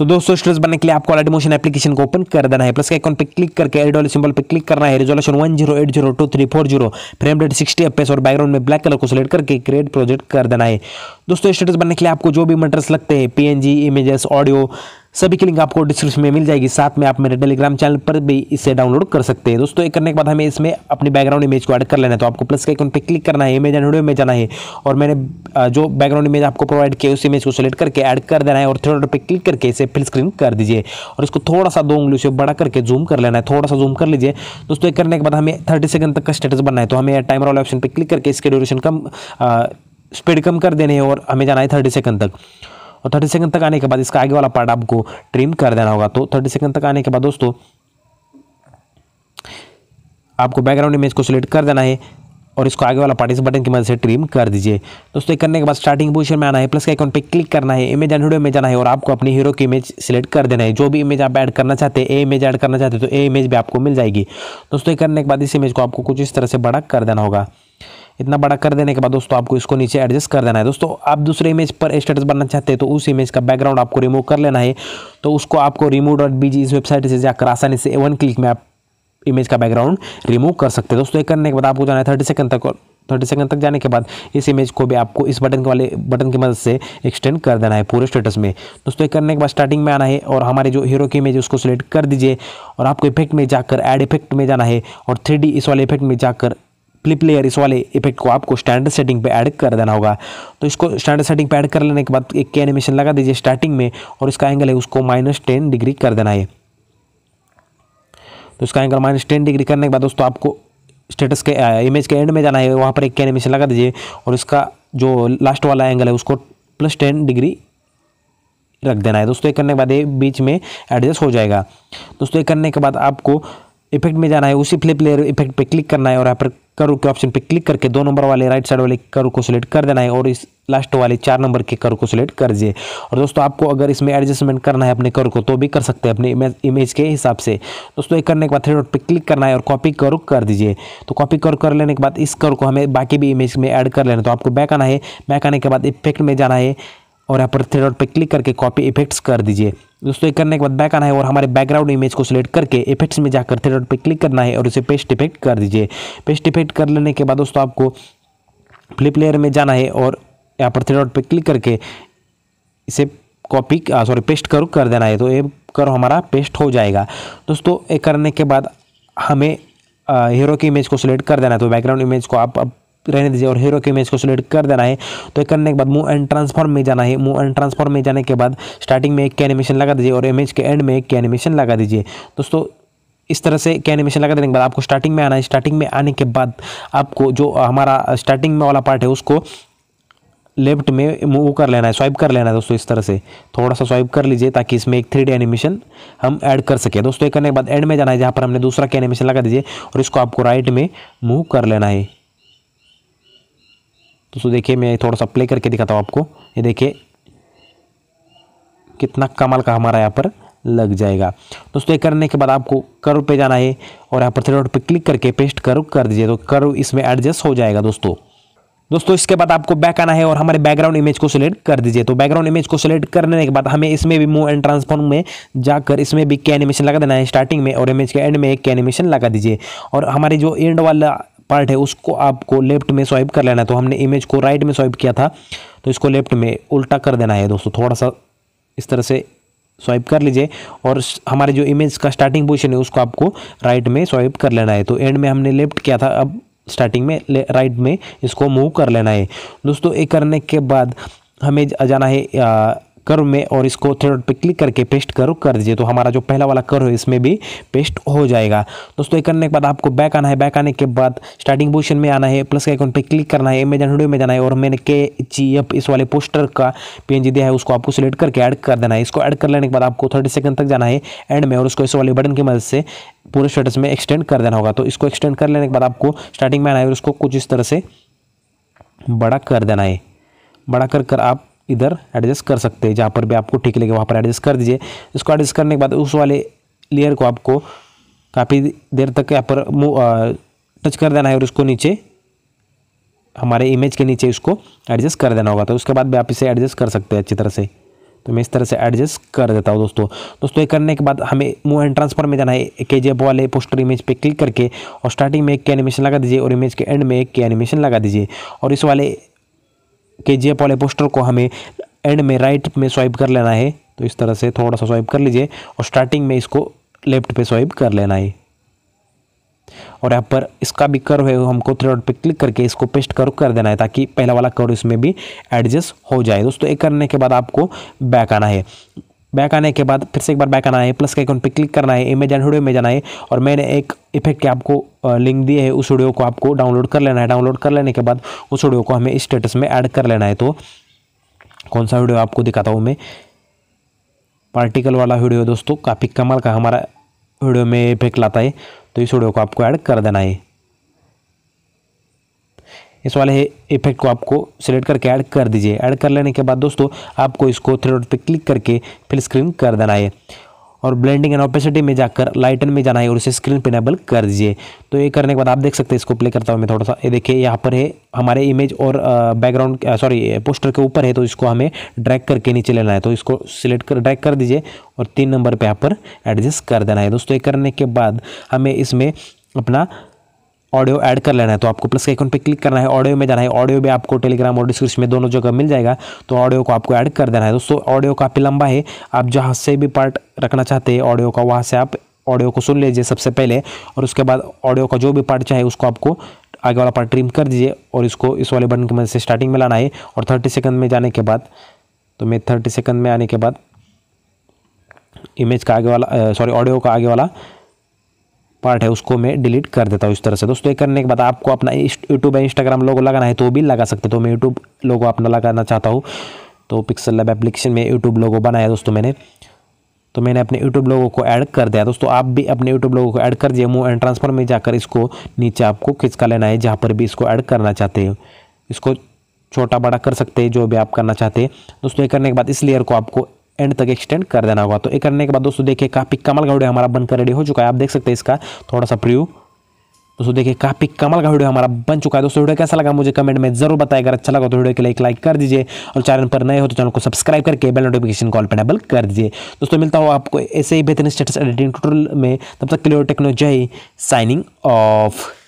तो दोस्तों स्टूडेंट्स बनने के लिए आपको ऑलरेडी मोशन एप्लीकेशन को ओपन कर देना है प्लस के आइकॉन पे क्लिक करके एड वाले सिंबल पे क्लिक करना है resolution one zero eight zero two three four zero frame rate sixty F और बैकग्राउंड में ब्लैक कलर को सिलेक्ट करके क्रिएट प्रोजेक्ट कर देना है दोस्तों स्टेटस बनने के लिए आपको जो भी मटेरियल्स लगते हैं पी इमेजेस ऑडियो सभी की लिंक आपको डिस्क्रिप्शन में मिल जाएगी साथ में आप मेरे टेलीग्राम चैनल पर भी इसे डाउनलोड कर सकते हैं दोस्तों एक करने के बाद हमें इसमें अपनी बैकग्राउंड इमेज को ऐड कर लेना है तो आपको प्लस के आइकन पर क्लिक करना है इमेज एंड में जाना है और मैंने जो बैकग्राउंड इमेज आपको प्रोवाइड किया उस इमेज को सिलेक्ट करके ऐड कर देना है और थर्ड पर क्लिक करके इसे फिल स्क्रीन कर दीजिए और इसको थोड़ा सा दो उंगली से बड़ा करके जूम कर लेना है थोड़ा सा जूम कर लीजिए दोस्तों एक करने के बाद हमें थर्टी सेकंड तक का स्टेटस बनना है तो हमें टाइमर वाले ऑप्शन पर क्लिक करके इसके ड्यूरेशन कम स्पीड कम कर देने है और हमें जाना है थर्टी सेकंड तक और थर्टी सेकंड तक आने के बाद इसका आगे वाला पार्ट आपको ट्रिम कर देना होगा तो थर्टी सेकंड तक आने के बाद दोस्तों आपको बैकग्राउंड इमेज को सिलेक्ट कर देना है और इसको आगे वाला पार्ट इस बटन की मदद से ट्रिम कर दीजिए दोस्तों करने के बाद स्टार्टिंग पोजीशन में आना है प्लस के अकाउंट पे क्लिक करना है इमेज एंड वीडियो में जाना है और आपको अपनी हीरो की इमेज सिलेक्ट कर देना है जो भी इमेज आप ऐड करना चाहते हैं ए इमेज ऐड करना चाहते हैं तो ए इमेज भी आपको मिल जाएगी दोस्तों करने के बाद इस इमेज को आपको कुछ इस तरह से बड़ा कर देना होगा इतना बड़ा कर देने के बाद दोस्तों आपको इसको नीचे एडजस्ट कर देना है दोस्तों आप दूसरे इमेज पर स्टेटस बनना चाहते हैं तो उस इमेज का बैकग्राउंड आपको रिमूव कर लेना है तो उसको आपको रिमूव डॉट बीजी इस वेबसाइट से जाकर आसानी से वन क्लिक में आप इमेज का बैकग्राउंड रिमूव कर सकते हैं दोस्तों ये करने के बाद आपको जाना है थर्टी सेकंड तक थर्टी सेकंड तक जाने के बाद इस इमेज को भी आपको इस बटन के वाले बटन की मदद से एक्सटेंड कर देना है पूरे स्टेटस में दोस्तों एक करने के बाद स्टार्टिंग में आना है और हमारे जो हीरो की इमेज है उसको सिलेक्ट कर दीजिए और आपको इफेक्ट में जाकर एड इफेक्ट में जाना है और थ्री इस वाले इफेक्ट में जाकर क्लिप लेयर इस वाले इफेक्ट को आपको स्टैंडर्ड सेटिंग पे ऐड कर देना होगा तो इसको स्टैंडर्ड सेटिंग पे ऐड कर लेने के बाद एक के एनिमेशन लगा दीजिए स्टार्टिंग में और इसका एंगल है उसको माइनस टेन डिग्री कर देना है तो इसका एंगल माइनस टेन डिग्री करने के बाद दोस्तों आपको स्टेटस के इमेज के एंड में जाना है वहाँ पर एक के एनिमेशन लगा दीजिए और इसका जो लास्ट वाला एंगल है उसको प्लस टेन डिग्री रख देना है दोस्तों एक करने के बाद ये बीच में एडजस्ट हो जाएगा दोस्तों एक करने के बाद आपको इफेक्ट में जाना है उसी फ्लिप लेयर इफेक्ट पे क्लिक करना है और यहाँ पर करो के ऑप्शन पे क्लिक करके दो नंबर वाले राइट साइड वाले करो को सिलेक्ट कर देना है और इस लास्ट वाले चार नंबर के कर्व को सिलेक्ट कर दिए और दोस्तों आपको अगर इसमें एडजस्टमेंट करना है अपने कर्व को तो भी कर सकते हैं अपने इमेज के हिसाब से दोस्तों एक करने के बाद थ्री डॉट पे क्लिक करना है और कॉपी कर्व कर दीजिए तो कॉपी कर्व कर लेने के बाद इस कर्व को हमें बाकी भी इमेज में ऐड कर लेना तो आपको बैक आना है बैक आने के बाद इफेक्ट में जाना है और यहाँ पर थ्री डॉट पर क्लिक करके कॉपी इफेक्ट्स कर दीजिए दोस्तों ये करने के बाद बैक आना है और हमारे बैकग्राउंड इमेज को सिलेक्ट करके इफेक्ट्स में जाकर थ्री डॉट पर क्लिक करना है और उसे पेस्ट इफेक्ट कर दीजिए पेस्ट इफेक्ट कर लेने के बाद दोस्तों आपको फ्लिप लेयर में जाना है और यहाँ पर थ्री डॉट पर क्लिक करके इसे कॉपी सॉरी पेस्ट करो कर देना है तो ये करो हमारा पेस्ट हो जाएगा दोस्तों ये करने के बाद हमें हीरो की इमेज को सिलेक्ट कर देना है तो बैकग्राउंड इमेज को आप अब रहने दीजिए और हीरो के इमेज को सिलेक्ट कर देना है तो करने के बाद मूव एंड ट्रांसफॉर्म में जाना है मूव एंड ट्रांसफॉर्म में जाने के बाद स्टार्टिंग में एक एनिमेशन लगा दीजिए और इमेज के एंड में एक एनिमेशन लगा दीजिए दोस्तों इस तरह से क्या एनिमेशन लगा देने के बाद आपको स्टार्टिंग में आना है स्टार्टिंग में आने के बाद आपको जो हमारा स्टार्टिंग में वाला पार्ट है उसको लेफ्ट में मूव कर लेना है स्वाइप कर लेना है दोस्तों इस तरह से थोड़ा सा स्वाइप कर लीजिए ताकि इसमें एक थ्री एनिमेशन हम ऐड कर सके दोस्तों एक करने के बाद एंड में जाना है जहाँ पर हमने दूसरा क्या एनिमेशन लगा दीजिए और इसको आपको राइट में मूव कर लेना है दोस्तों देखिए मैं थोड़ा सा प्ले करके दिखाता हूँ आपको ये देखिए कितना कमाल का हमारा यहाँ पर लग जाएगा दोस्तों ये करने के बाद आपको कर्व पे जाना है और यहाँ पर थ्री डॉट पे क्लिक करके पेस्ट कर्व कर दीजिए तो कर्व इसमें एडजस्ट हो जाएगा दोस्तों दोस्तों इसके बाद आपको बैक आना है और हमारे बैकग्राउंड इमेज को सिलेक्ट कर दीजिए तो बैकग्राउंड इमेज को सिलेक्ट करने के बाद हमें इसमें भी मूव एंड ट्रांसफॉर्म में जाकर इसमें भी के एनिमेशन लगा देना है स्टार्टिंग में और इमेज के एंड में एक के एनिमेशन लगा दीजिए और हमारी जो एंड वाला पार्ट है उसको आपको लेफ्ट में स्वाइप कर लेना है तो हमने इमेज को राइट में स्वाइप किया था तो इसको लेफ्ट में उल्टा कर देना है दोस्तों थोड़ा सा इस तरह से स्वाइप कर लीजिए और हमारे जो इमेज का स्टार्टिंग पोजिशन है उसको आपको राइट में स्वाइप कर लेना है तो एंड में हमने लेफ्ट किया था अब स्टार्टिंग में राइट में इसको मूव कर लेना है दोस्तों ये करने के बाद हमें जाना है कर्व में और इसको थ्रेड पे क्लिक करके पेस्ट कर्व कर दीजिए तो हमारा जो पहला वाला कर्व है इसमें भी पेस्ट हो जाएगा दोस्तों ये करने के बाद आपको बैक आना है बैक आने के बाद स्टार्टिंग पोजिशन में आना है प्लस के अकाउंट पर क्लिक करना है इमेज एंड वीडियो में जाना है और मैंने के जी एफ इस वाले पोस्टर का पी दिया है उसको आपको सिलेक्ट करके ऐड कर देना है इसको ऐड कर लेने के बाद आपको थर्टी सेकंड तक जाना है एंड में और उसको इस वाले बटन की मदद से पूरे स्टेटस में एक्सटेंड कर देना होगा तो इसको एक्सटेंड कर लेने के बाद आपको स्टार्टिंग में आना है और उसको कुछ इस तरह से बड़ा कर देना है बड़ा कर कर आप इधर एडजस्ट कर सकते हैं जहाँ पर भी आपको ठीक लगे वहाँ पर एडजस्ट कर दीजिए इसको एडजस्ट करने के बाद उस वाले लेयर को आपको काफ़ी देर तक यहाँ पर टच कर देना है और उसको नीचे हमारे इमेज के नीचे इसको एडजस्ट कर देना होगा तो उसके बाद भी आप इसे एडजस्ट कर सकते हैं अच्छी तरह से तो मैं इस तरह से एडजस्ट कर देता हूँ दोस्तों दोस्तों ये करने के बाद हमें मूव एंड ट्रांसफर में जाना है के जी वाले पोस्टर इमेज पे क्लिक करके और स्टार्टिंग में एक के एनिमेशन लगा दीजिए और इमेज के एंड में एक के एनिमेशन लगा दीजिए और इस वाले के जी एफ वाले पोस्टर को हमें एंड में राइट में स्वाइप कर लेना है तो इस तरह से थोड़ा सा स्वाइप कर लीजिए और स्टार्टिंग में इसको लेफ्ट पे स्वाइप कर लेना है और यहाँ पर इसका भी कर्व है हमको थ्री डॉट पे क्लिक करके इसको पेस्ट कर्व कर देना है ताकि पहला वाला कर्व इसमें भी एडजस्ट हो जाए दोस्तों एक करने के बाद आपको बैक आना है बैक आने के बाद फिर से एक बार बैक आना है प्लस के आइकन पे क्लिक करना है इमेज एंड वीडियो में जाना है और मैंने एक इफेक्ट के आपको लिंक दी है उस वीडियो को आपको डाउनलोड कर लेना है डाउनलोड कर लेने के बाद उस वीडियो को हमें स्टेटस में ऐड कर लेना है तो कौन सा वीडियो आपको दिखाता हूँ मैं पार्टिकल वाला वीडियो दोस्तों काफ़ी कमाल का हमारा वीडियो में इफेक्ट लाता है तो इस वीडियो को आपको ऐड कर देना है इस वाले इफेक्ट को आपको सिलेक्ट करके ऐड कर दीजिए ऐड कर लेने के बाद दोस्तों आपको इसको थ्री डॉट पर क्लिक करके फिल स्क्रीन कर देना है और ब्लेंडिंग एंड ऑपेसिटी में जाकर लाइटन में जाना है और उसे स्क्रीन पर इनेबल कर दीजिए तो ये करने के बाद आप देख सकते हैं इसको प्ले करता हूँ मैं थोड़ा सा ये देखिए यहाँ पर है हमारे इमेज और बैकग्राउंड सॉरी पोस्टर के ऊपर है तो इसको हमें ड्रैग करके नीचे लेना है तो इसको सिलेक्ट कर ड्रैग कर दीजिए और तीन नंबर पर यहाँ पर एडजस्ट कर देना है दोस्तों ये करने के बाद हमें इसमें अपना ऑडियो ऐड कर लेना है तो आपको प्लस के आइकन पे क्लिक करना है ऑडियो में जाना है ऑडियो भी आपको टेलीग्राम और डिस्क्रिप्शन में दोनों जगह मिल जाएगा तो ऑडियो को आपको ऐड कर देना है दोस्तों ऑडियो काफ़ी लंबा है आप जहाँ से भी पार्ट रखना चाहते हैं ऑडियो का वहाँ से आप ऑडियो को सुन लीजिए सबसे पहले और उसके बाद ऑडियो का जो भी पार्ट चाहे उसको आपको आगे वाला पार्ट ट्रिम कर दीजिए और इसको इस वाले बटन की मदद से स्टार्टिंग में लाना है और थर्टी सेकंड में जाने के बाद तो मैं थर्टी सेकंड में आने के बाद इमेज का आगे वाला सॉरी ऑडियो का आगे वाला पार्ट है उसको मैं डिलीट कर देता हूँ इस तरह से दोस्तों ये करने के बाद आपको अपना यूट्यूब या इंस्टाग्राम लोगो लगाना है तो भी लगा सकते हो तो मैं यूट्यूब लोगो अपना लगाना चाहता हूँ तो पिक्सल लैब एप्लीकेशन में यूट्यूब लोगो बनाया दोस्तों मैंने तो मैंने अपने यूट्यूब लोगो को ऐड कर दिया दोस्तों आप भी अपने यूट्यूब लोगो को ऐड कर दिए मुंह एंड ट्रांसफर में जाकर इसको नीचे आपको खिंचका लेना है जहाँ पर भी इसको ऐड करना चाहते हो इसको छोटा बड़ा कर सकते हैं जो भी आप करना चाहते हैं दोस्तों ये करने के बाद इस लेयर को आपको एंड तक एक्सटेंड कर देना होगा तो ये करने के बाद दोस्तों देखिए काफ़ी कमल का वीडियो हमारा बनकर रेडी हो चुका है आप देख सकते हैं इसका थोड़ा सा प्रयोग दोस्तों देखिए काफ़ी कमल का वीडियो हमारा बन चुका है दोस्तों वीडियो कैसा लगा मुझे कमेंट में जरूर बताएं अगर अच्छा लगा तो वीडियो के लिए एक लाइक कर दीजिए और चैनल पर नए हो तो चैनल को सब्सक्राइब करके बेल नोटिफिकेशन कॉल पेनेबल कर दीजिए दोस्तों मिलता हो आपको ऐसे ही बेहतरीन स्टेटस एडिटिंग ट्यूटोरियल में तब तक क्लियर टेक्नोलॉजी साइनिंग ऑफ